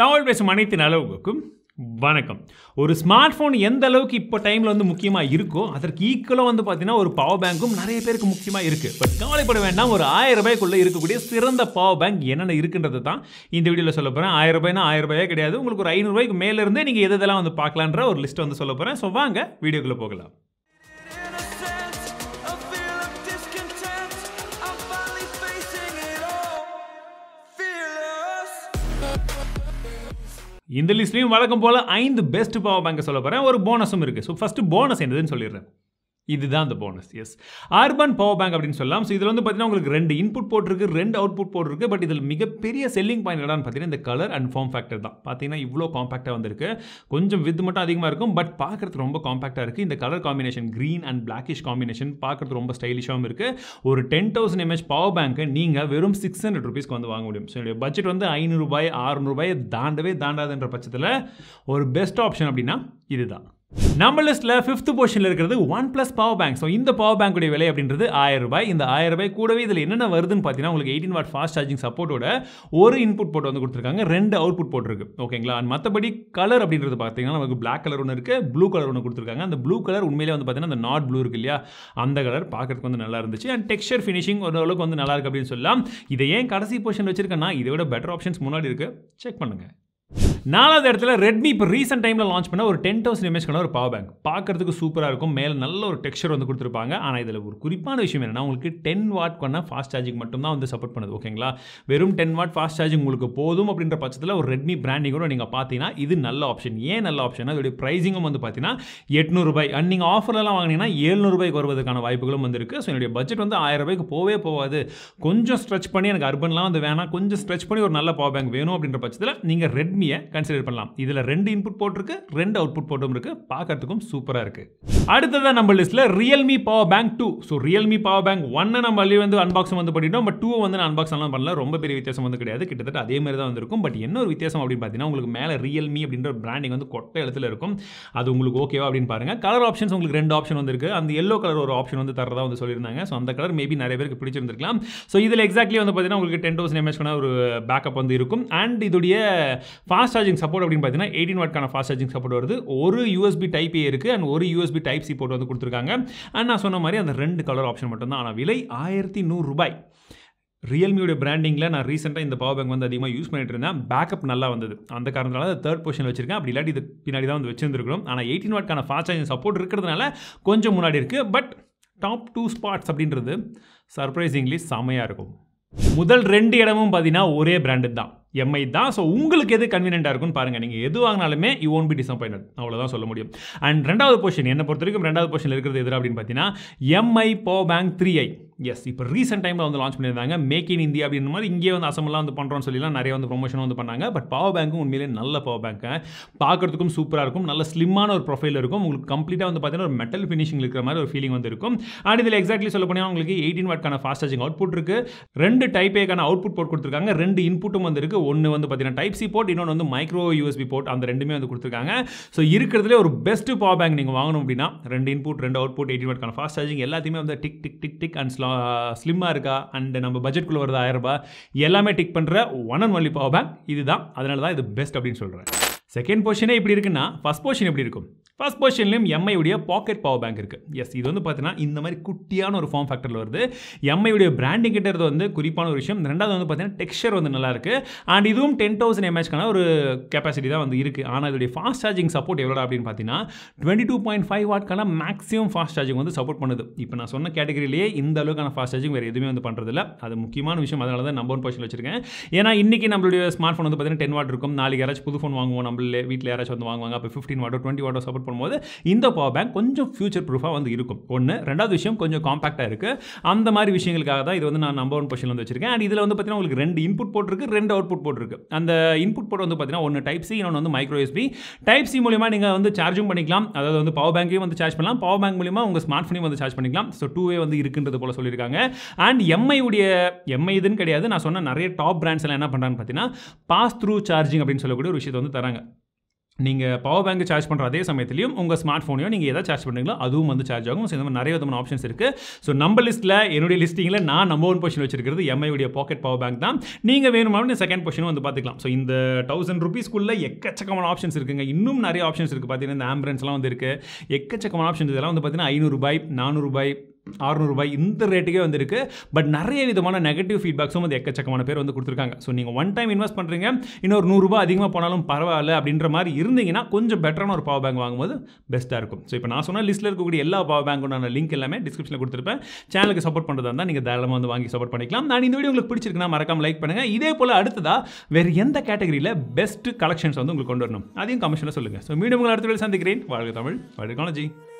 தமிழ் பேசும் அனைத்து நலவுக்கும் வணக்கம் ஒரு ஸ்மார்ட் ஃபோன் எந்த அளவுக்கு இப்போ டைமில் வந்து முக்கியமாக இருக்கோ அதற்கு ஈக்குவலாக வந்து பார்த்தீங்கன்னா ஒரு பவர் பேங்க்கும் நிறைய பேருக்கு முக்கியமாக இருக்குது பட் கவலைப்பட வேண்டாம் ஒரு ஆயிரம் ரூபாய்க்குள்ளே இருக்கக்கூடிய சிறந்த பவர் பேங்க் என்னென்ன இருக்குன்றது தான் இந்த வீடியோவில் சொல்ல போகிறேன் ஆயிரம் ரூபாய்னா ஆயிரம் ரூபாயே கிடையாது உங்களுக்கு ஒரு ஐநூறுரூவாய்க்கு மேலேருந்தே நீங்கள் எதெல்லாம் வந்து பார்க்கலான்ற ஒரு லிஸ்ட்டை வந்து சொல்ல போகிறேன் ஸோ வாங்க வீடியோக்குள்ளே போகலாம் இந்த லிஸ்ட்லையும் வழக்கம் போல் ஐந்து பெஸ்ட் பவர் பேங்க்கை சொல்ல போகிறேன் ஒரு போனஸும் இருக்குது ஸோ ஃபஸ்ட்டு போனஸ் என்னதுன்னு சொல்லிடுறேன் இதுதான் அந்த bonus yes URBN power bank அப்படின்னு சொல்லலாம் ஸோ இதில் வந்து பார்த்தீங்கன்னா உங்களுக்கு ரெண்டு இன்புட் போட்டிருக்கு ரெண்டு அவுட்புட் போட்டிருக்கு பட் இதில் மிகப்பெரிய செல்லிங் பாயிண்ட் என்னடான்னு பார்த்தீங்கன்னா இந்த கலர் அண்ட் ஃபார்ம் ஃபேக்டர் தான் பார்த்தீங்கன்னா இவ்வளோ காம்பாக்டாக வந்திருக்கு கொஞ்சம் வித் மட்டும் அதிகமாக இருக்கும் பட் பார்க்குறதுக்கு ரொம்ப காம்பாக்டாக இருக்குது இந்த colour combination green and blackish combination பார்க்குறது ரொம்ப ஸ்டைலிஷாகவும் இருக்குது ஒரு ten thousand mAh power bank நீங்கள் வெறும் சிக்ஸ் ஹண்ட்ரட் ருபீஸ்க்கு வந்து வாங்க முடியும் ஸோ பட்ஜெட் வந்து ஐநூறுரூபாய் அறுநூறுபாயை தாண்டவே தாண்டாதுன்ற பட்சத்தில் ஒரு பெஸ்ட் ஆப்ஷன் அப்படின்னா இதுதான் நம்ம லிஸ்ட்ல ஃபிஃப்த் போர்ஷன்ல இருக்கிறது OnePlus power bank so இந்த பவர் பேங்குடைய விலை அப்படின்றது ஆயிரம் ரூபாய் இந்த ஆயிரம் ரூபாய் கூடவே இதில் என்னென்ன வருதுன்னு பார்த்தீங்கன்னா உங்களுக்கு எயிட்டின் வாட் ஃபாஸ்ட் சார்ஜிங் சப்போர்ட்டோட ஒரு இன்புட் போட்டு வந்து கொடுத்துருக்காங்க ரெண்டு அவுட்புட் போட்டிருக்கு ஓகேங்களா அண்ட் மற்றபடி கலர் அப்படின்றது பார்த்தீங்கன்னா நமக்கு பிளாக் கலர் ஒன்று இருக்கு ப்ளூ கலர் ஒன்று கொடுத்துருக்காங்க அந்த ப்ளூ கலர் உண்மையிலே வந்து பார்த்தீங்கன்னா அந்த நாட் ப்ளூ இருக்கு இல்லையா அந்த கலர் பார்க்கறதுக்கு வந்து நல்லா இருந்துச்சு அண்ட் டெக்ஸ்டர் ஃபினிஷிங் அளவுக்கு வந்து நல்லா இருக்கு அப்படின்னு சொல்லலாம் இதை ஏன் கடைசி போர்ஷன் வச்சிருக்கேன்னா இதை விட பெட்டர் ஆப்ஷன்ஸ் முன்னாடி இருக்கு செக் பண்ணுங்கள் நாலாவது இடத்துல ரெட்மி இப்போ ரீசெண்ட் டைமில் லான்ச் பண்ண ஒரு டென் தௌசண்ட் எம்ஏஸ்க்கான ஒரு பவர் பேங்க் பார்க்கறதுக்கு சூப்பராக இருக்கும் மேலே நல்ல ஒரு டெக்ஸ்டர் வந்து கொடுத்துருப்பாங்க ஆனால் இதில் ஒரு குறிப்பான விஷயம் என்னென்னா உங்களுக்கு டென் வாட் கொண்டா ஃபாஸ்ட் சார்ஜிங் மட்டும்தான் வந்து சப்போர்ட் பண்ணுது ஓகேங்களா வெறும் டென் வாட் ஃபாஸ்ட் சார்ஜிங் உங்களுக்கு போதும் அப்படின்ற பட்சத்தில் ஒரு ரெட்மி கூட நீங்கள் பார்த்தீங்கன்னா இது நல்ல ஆப்ஷன் ஏன் நல்ல ஆப்ஷன் அதோடைய ப்ரைஸிங்கும் வந்து பார்த்தீங்கன்னா எட்நூறுபாய் அண்ட் நீங்கள் ஆஃபர்லாம் வாங்கினீங்கன்னா ஏழ்நூறுபாய்க்கு வருவதற்கான வாய்ப்புகளும் வந்துருக்கு ஸோ என்னுடைய பட்ஜெட் வந்து ஆயிரம் ரூபாய்க்கு போவே போகாது கொஞ்சம் ஸ்ட்ரெச் பண்ணி எனக்கு அர்பன்லாம் வந்து வேணாம் கொஞ்சம் ஸ்ட்ரெச் பண்ணி ஒரு நல்ல பவர் பேங்க் வேணும் அப்படின்ற பட்சத்தில் நீங்கள் ரெட்மியை கன்சிடர் பண்ணலாம் இதில் ரெண்டு இன்புட் போர்ட் இருக்கு ரெண்டு அவுட்புட் போர்ட்டும் இருக்கு பார்க்கறதுக்கும் சூப்பராக இருக்கு அடுத்ததான் நம்ம லிஸ்ட்ல Realme power bank two so Realme power bank ஒன்னு நம்ம வழி வந்து அன்பாக்ஸ் வந்து பண்ணிட்டோம் பட் டூ வந்து அன்பாக்ஸ் எல்லாம் பண்ணல ரொம்ப பெரிய வித்தியாசம் வந்து கிடையாது கிட்டத்தட்ட அதே மாதிரி தான் வந்திருக்கும் பட் என்ன ஒரு வித்தியாசம் அப்படின்னு பார்த்தீங்கன்னா உங்களுக்கு மேலே ரியல்மி அப்படின்ற பிராண்டிங் வந்து கொட்டை இடத்துல இருக்கும் அது உங்களுக்கு ஓகேவா அப்படின்னு பாருங்க கலர் ஆப்ஷன்ஸ் உங்களுக்கு ரெண்டு ஆப்ஷன் வந்துருக்கு அந்த எல்லோ கலர் ஒரு ஆப்ஷன் வந்து தரதா வந்து சொல்லியிருந்தாங்க ஸோ அந்த கலர் மேபி நிறைய பேருக்கு பிடிச்சிருந்திருக்கலாம் ஸோ இதில் எக்ஸாக்ட்லி வந்து பார்த்தீங்கன்னா உங்களுக்கு டென் தௌசண்ட் எம்எஸ்க்கான ஒரு பேக்கப் வந்து இருக்கும் அண்ட் இதோடைய ஃபாஸ்ட் சார்ஜ் சார்ஜிங் சப்போர்ட் அப்படின்னு பார்த்தீங்கன்னா எயிட்டின் வாட்கான ஃபாஸ்ட் சார்ஜிங் சப்போர்ட் வருது ஒரு யூஎஸ்பி டைப் ஏ இருக்குது அண்ட் ஒரு யூஎஸ்பி டைப் சி போர்ட் வந்து கொடுத்துருக்காங்க அண்ட் நான் சொன்ன மாதிரி அந்த ரெண்டு கலர் ஆப்ஷன் மட்டும்தான் ஆனால் விலை ஆயிரத்தி நூறு ரூபாய் பிராண்டிங்கில் நான் ரீசெண்டாக இந்த பவர் பேங்க் வந்து அதிகமாக யூஸ் பண்ணிட்டு இருந்தேன் பேக்கப் நல்லா வந்தது அந்த காரணத்தினால தேர்ட் பொசிஷன் வச்சிருக்கேன் அப்படி இல்லாட்டி இது பின்னாடி தான் வந்து வச்சிருந்துருக்கணும் ஆனால் எயிட்டின் வாட்கான ஃபாஸ்ட் சார்ஜிங் சப்போர்ட் இருக்கிறதுனால கொஞ்சம் முன்னாடி இருக்குது பட் டாப் டூ ஸ்பாட்ஸ் அப்படின்றது சர்ப்ரைசிங்லி செமையாக இருக்கும் முதல் ரெண்டு இடமும் பார்த்தீங்கன்னா ஒரே பிராண்டு தான் எம்ஐ தான் ஸோ உங்களுக்கு எது கன்வீனியண்டாக இருக்குன்னு பாருங்கள் நீங்கள் எது வாங்கினாலுமே யூ ஒன் பி டிசப்பாயின்ட் அவ்வளோதான் சொல்ல முடியும் அண்ட் ரெண்டாவது போஷன் என்னை பொறுத்த வரைக்கும் ரெண்டாவது போஷன் இருக்கிறது எதிராக அப்படின்னு பார்த்தீங்கன்னா Mi power bank three i yes இப்போ ரீசெண்ட் டைமில் வந்து லான்ச் பண்ணியிருந்தாங்க மேக் இன் இந்தியா அப்படின்ற மாதிரி இங்கே வந்து அசமெல்லாம் வந்து பண்ணுறோம் சொல்லிலாம் நிறைய வந்து ப்ரொமோஷன் வந்து பண்ணாங்க பட் பவர் பேங்க்கும் உண்மையிலே நல்ல பவர் பேங்க்கு பார்க்குறதுக்கும் சூப்பராக இருக்கும் நல்ல ஸ்லிம்மான ஒரு ப்ரொஃபைல் இருக்கும் உங்களுக்கு கம்ப்ளீட்டாக வந்து பார்த்தீங்கன்னா ஒரு மெட்டல் ஃபினிஷிங் இருக்கிற மாதிரி ஒரு ஃபீலிங் வந்து இருக்கும் அண்ட் இதில் எக்ஸாக்ட்லி சொல்ல போனால் உங்களுக்கு எயிட்டின் வாட்கான ஃபாஸ்ட் சார்ஜிங் அவுட்புட் இருக்குது ரெண்டு டைப்பேக்கான அவுட்புட் போட் கொடுத்துருக்காங்க ரெண்டு இன்புட்டும் வந்து இருக்குது ஒன்று வந்து பார்த்தீங்கன்னா டைப் சி போட் இன்னொன்று வந்து மைக்ரோ யூஎஸ்பி போர்ட் அந்த ரெண்டுமே வந்து கொடுத்துருக்காங்க ஸோ இருக்கிறதுலே ஒரு பெஸ்ட் பவர் பேங்க் நீங்கள் வாங்கணும் அப்படின்னா ரெண்டு இன்புட் ரெண்டு அவுட்புட் எயிட்டின் வாட்கான ஃபாஸ்ட் சார்ஜிங் எல்லாத்தையுமே வந்து tick tick tick tick and கொஞ்சம் ஸ்லிம்மாக இருக்கா அண்டு நம்ம பட்ஜெட்குள்ளே வருது ஆயிரரூபா எல்லாமே டிக் பண்ணுற one and only power bank இதுதான் அதனால தான் இது பெஸ்ட் அப்படின்னு சொல்கிறேன் செகண்ட் பொசிஷனே இப்படி இருக்குன்னா ஃபஸ்ட் பொசிஷன் எப்படி இருக்கும் ஃபர்ஸ்ட் பொசிஷன்லையும் எம்ஐயுடைய பாக்கெட் பவர் பேங்க் இருக்குது எஸ் இது வந்து பார்த்தீங்கன்னா இந்த மாதிரி குட்டியான ஒரு ஃபார்ம் ஃபேக்டரில் வருது எம்ஐயுடைய பிராண்டிங் கிட்டது வந்து குறிப்பான ஒரு விஷயம் ரெண்டாவது வந்து பார்த்தீங்கன்னா டெக்ஸ்டர் வந்து நல்லா இருக்குது அண்ட் இதுவும் டென் தௌசண்ட் எம்ஏஹெச்க்கான ஒரு கெப்பாசிட்டி தான் வந்து இருக்குது ஆனால் இதோடைய ஃபாஸ்ட் சார்ஜிங் சப்போர்ட் எவ்வளோ அப்படின்னு பார்த்தீங்கன்னா டுவெண்ட்டி டூ பாயிண்ட் ஃபைவ் வாட்க்கான மேக்ஸிமம் ஃபாஸ்ட் சார்ஜிங் வந்து சப்போர்ட் பண்ணுது இப்போ நான் சொன்ன கேட்டகரியிலேயே இந்த அளவுக்கான ஃபாஸ்ட் சார்ஜிங் வேறு எதுவுமே வந்து பண்ணுறதில்ல அது முக்கியமான விஷயம் அதனால தான் நம்பர் ஒன் பொசிஷன் வச்சிருக்கேன் ஏன்னா இன்றைக்கி நம்மளுடைய ஸ்மார்ட் ஃபோன் வந்து பார்த்தீங்கன்னா டென் வாட் இருக்கும் நாளைக்கு யாராச்சும் புது ஃபோன் வாங்குவோம் நம்மளே வீட்டில் யாராச்சும் வந்து வாங்குவாங்க அப்போ ஃபிஃப்டின் வாட்டோ டுவெண்ட்டி வாட்டோ சப்போர்ட் பண்ணும்போது இந்த பவர் பேங்க் கொஞ்சம் ஃபியூச்சர் ப்ரூஃபாக வந்து இருக்கும் ஒன்று ரெண்டாவது விஷயம் கொஞ்சம் காம்பாக்டாக இருக்குது அந்த மாதிரி விஷயங்களுக்காக தான் இது வந்து நான் நம்பர் ஒன் பொசிஷன் வந்து வச்சிருக்கேன் அண்ட் இதில் வந்து பார்த்தீங்கன்னா உங்களுக்கு ரெண்டு இன்புட் போட்டிருக்கு ரெண்டு அவுட்புட் போட்டிருக்கு அந்த இன்புட் போர்ட் வந்து பார்த்தீங்கன்னா ஒன்று டைப் சி ஒன்று வந்து மைக்ரோ எஸ்பி டைப் சி மூலியமாக நீங்கள் வந்து சார்ஜும் பண்ணிக்கலாம் அதாவது வந்து பவர் பேங்க்கையும் வந்து சார்ஜ் பண்ணலாம் பவர் பேங்க் மூலியமாக உங்கள் ஸ்மார்ட் ஃபோனையும் வந்து சார்ஜ் பண்ணிக்கலாம் ஸோ டூ வே வந்து இருக்குன்றது போல சொல்லியிருக்காங்க அண்ட் எம்ஐ உடைய எம்ஐ இதுன்னு கிடையாது நான் சொன்ன நிறைய டாப் பிராண்ட்ஸ் எல்லாம் என்ன பண்ணுறாங்க பார்த்தீங்கன்னா பாஸ் த்ரூ சார்ஜிங் அப்படின்னு சொல்லக்கூடிய ஒரு விஷயத்தை வந்து தராங்க நீங்கள் பவர் பேங்க் சார்ஜ் பண்ணுற அதே சமயத்துலையும் உங்கள் ஸ்மார்ட் ஃபோனையும் நீங்கள் எதாவது சார்ஜ் பண்ணுறீங்களோ அதுவும் வந்து சார்ஜ் ஆகும் ஸோ இந்த மாதிரி நிறைய விதமான ஆப்ஷன்ஸ் இருக்குது ஸோ நம்ம லிஸ்ட்டில் என்னுடைய லிஸ்டிங்கில் நான் நம்பர் ஒன் பொசிஷன் வச்சிருக்கிறது எம்ஐயுடைய பாக்கெட் பவர் பேங்க் தான் நீங்கள் வேணுமானு செகண்ட் பொசிஷனும் வந்து பார்த்துக்கலாம் ஸோ இந்த தௌசண்ட் ருபீஸ்க்குள்ளே எக்கச்சக்கமான ஆப்ஷன்ஸ் இருக்குங்க இன்னும் நிறைய ஆப்ஷன்ஸ் இருக்குது பார்த்தீங்கன்னா இந்த ஆம்புலன்ஸ்லாம் வந்து இருக்குது எக்கச்சக்கமான ஆப்ஷன்ஸ் இதெல்லாம் வந்து பார்த்தீங்கன்னா ஐநூறுபாய் நானூறுபாய் அறுநூறுபாய் இந்த ரேட்டுக்கே வந்திருக்கு பட் நிறைய விதமான நெகட்டிவ் ஃபீட்பேக்ஸும் வந்து எக்கச்சக்கமான பேர் வந்து கொடுத்துருக்காங்க ஸோ நீங்கள் ஒன் டைம் இன்வெஸ்ட் பண்ணுறீங்க இன்னொரு நூறுரூபா அதிகமாக போனாலும் பரவாயில்ல அப்படின்ற மாதிரி இருந்தீங்கன்னா கொஞ்சம் பெட்டரான ஒரு பவர் பேங்க் வாங்கும்போது பெஸ்ட்டாக இருக்கும் ஸோ இப்போ நான் சொன்ன லிஸ்ட்டில் இருக்கக்கூடிய எல்லா பவர் பேங்க்குண்டான லிங்க் எல்லாமே டிஸ்கிரிப்ஷனில் கொடுத்துருப்பேன் சேனலுக்கு சப்போர்ட் பண்ணுறதா இருந்தால் நீங்கள் தாராளமாக வந்து வாங்கி சப்போர்ட் பண்ணிக்கலாம் நான் இந்த வீடியோ உங்களுக்கு பிடிச்சிருக்குன்னா மறக்காமல் லைக் பண்ணுங்கள் இதே போல் அடுத்ததாக வேறு எந்த கேட்டகரியில் பெஸ்ட் கலெக்ஷன்ஸ் வந்து உங்களுக்கு கொண்டு வரணும் அதையும் கமிஷனில் சொல்லுங்கள் ஸோ மீண்டும் உங்களை அடுத்த வீடியோ சந்திக்கிறேன் வாழ்க தமிழ் வாழ்க